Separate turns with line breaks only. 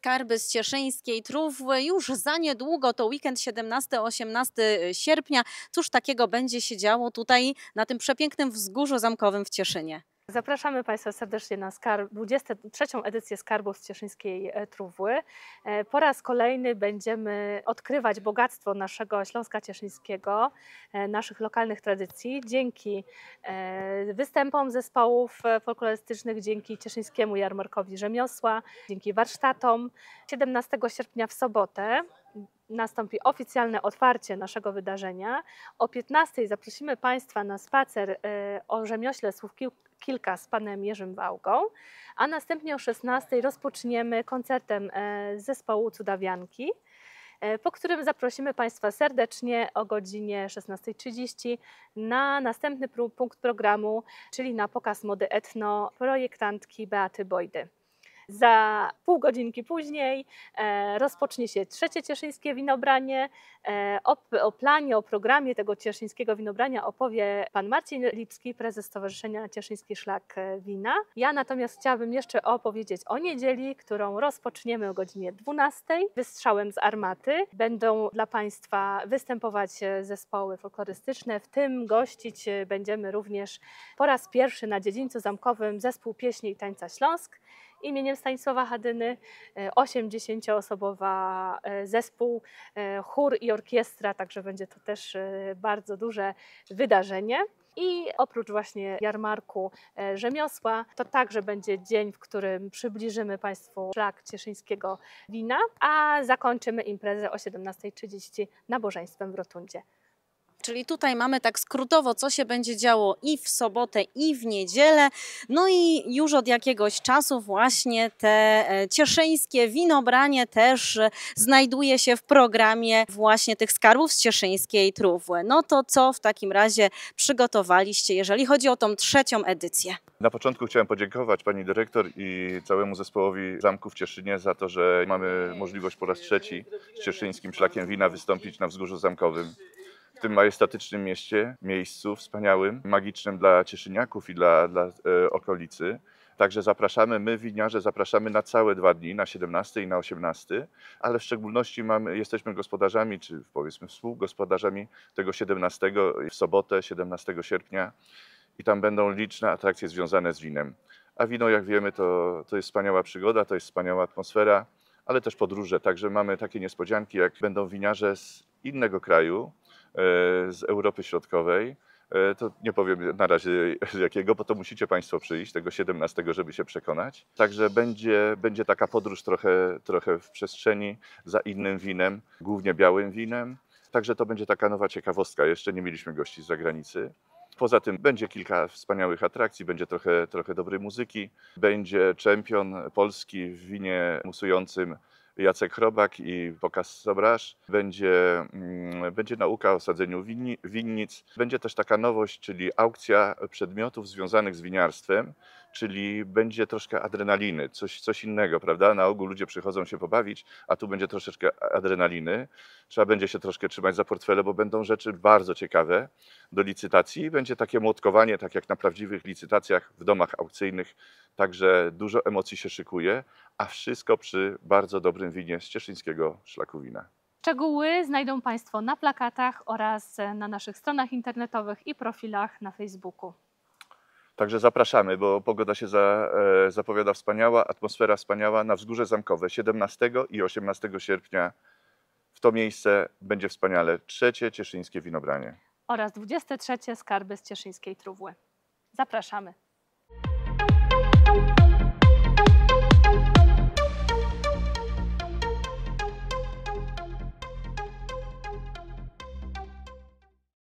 Skarby z Cieszyńskiej Trówły. Już za niedługo to weekend 17-18 sierpnia. Cóż takiego będzie się działo tutaj na tym przepięknym wzgórzu zamkowym w Cieszynie? Zapraszamy Państwa serdecznie na skarb, 23.
edycję Skarbów z Cieszyńskiej e, Trówły. E, po raz kolejny będziemy odkrywać bogactwo naszego Śląska Cieszyńskiego, e, naszych lokalnych tradycji dzięki występom zespołów folklorystycznych, dzięki Cieszyńskiemu Jarmarkowi Rzemiosła, dzięki warsztatom. 17 sierpnia w sobotę nastąpi oficjalne otwarcie naszego wydarzenia. O 15 zaprosimy Państwa na spacer e, o rzemiośle słów kilka z panem Jerzym Wałgą, a następnie o 16 rozpoczniemy koncertem e, zespołu Cudawianki e, po którym zaprosimy Państwa serdecznie o godzinie 16.30 na następny punkt programu, czyli na pokaz mody etno projektantki Beaty Bojdy. Za pół godzinki później e, rozpocznie się trzecie cieszyńskie winobranie. E, o, o planie, o programie tego cieszyńskiego winobrania opowie pan Marcin Lipski, prezes Stowarzyszenia Cieszyński Szlak e, Wina. Ja natomiast chciałabym jeszcze opowiedzieć o niedzieli, którą rozpoczniemy o godzinie 12 wystrzałem z armaty. Będą dla Państwa występować zespoły folklorystyczne, w tym gościć będziemy również po raz pierwszy na dziedzińcu zamkowym zespół pieśni i tańca Śląsk imieniem Stanisława Hadyny 80-osobowa e, e, zespół, e, chór i orkiestra, także będzie to też bardzo duże wydarzenie. I oprócz właśnie jarmarku rzemiosła, to także będzie dzień, w którym przybliżymy Państwu szlak cieszyńskiego wina, a zakończymy imprezę o 17.30 nabożeństwem w Rotundzie. Czyli tutaj mamy tak
skrótowo, co się będzie działo i w sobotę, i w niedzielę. No i już od jakiegoś czasu właśnie te e, cieszyńskie winobranie też e, znajduje się w programie właśnie tych skarbów z cieszyńskiej trufły. No to co w takim razie przygotowaliście, jeżeli chodzi o tą trzecią edycję?
Na początku chciałem podziękować pani dyrektor i całemu zespołowi Zamku w Cieszynie za to, że mamy możliwość po raz trzeci z cieszyńskim szlakiem wina wystąpić na Wzgórzu Zamkowym w tym majestatycznym mieście, miejscu wspaniałym, magicznym dla cieszyniaków i dla, dla e, okolicy. Także zapraszamy, my winiarze zapraszamy na całe dwa dni, na 17 i na 18, ale w szczególności mamy, jesteśmy gospodarzami, czy powiedzmy współgospodarzami tego 17 w sobotę, 17 sierpnia i tam będą liczne atrakcje związane z winem. A wino, jak wiemy, to, to jest wspaniała przygoda, to jest wspaniała atmosfera, ale też podróże. Także mamy takie niespodzianki, jak będą winiarze z innego kraju, E, z Europy Środkowej. E, to nie powiem na razie jakiego, bo to musicie Państwo przyjść tego 17, żeby się przekonać. Także będzie, będzie taka podróż trochę, trochę w przestrzeni za innym winem, głównie białym winem. Także to będzie taka nowa ciekawostka. Jeszcze nie mieliśmy gości z zagranicy. Poza tym będzie kilka wspaniałych atrakcji, będzie trochę, trochę dobrej muzyki, będzie czempion Polski w winie musującym Jacek Chrobak i Pokaz Sobrasz. Będzie, mm, będzie nauka o sadzeniu winnic. Będzie też taka nowość, czyli aukcja przedmiotów związanych z winiarstwem, czyli będzie troszkę adrenaliny, coś, coś innego, prawda? Na ogół ludzie przychodzą się pobawić, a tu będzie troszeczkę adrenaliny. Trzeba będzie się troszkę trzymać za portfele, bo będą rzeczy bardzo ciekawe do licytacji. Będzie takie młotkowanie, tak jak na prawdziwych licytacjach w domach aukcyjnych, także dużo emocji się szykuje, a wszystko przy bardzo dobrym winie z cieszyńskiego szlaku wina.
Szczegóły znajdą Państwo na plakatach oraz e, na naszych stronach internetowych i profilach na Facebooku.
Także zapraszamy, bo pogoda się za, e, zapowiada wspaniała, atmosfera wspaniała na Wzgórze Zamkowe 17 i 18 sierpnia. W to miejsce będzie wspaniale trzecie cieszyńskie winobranie.
Oraz 23 skarby z cieszyńskiej trówły. Zapraszamy.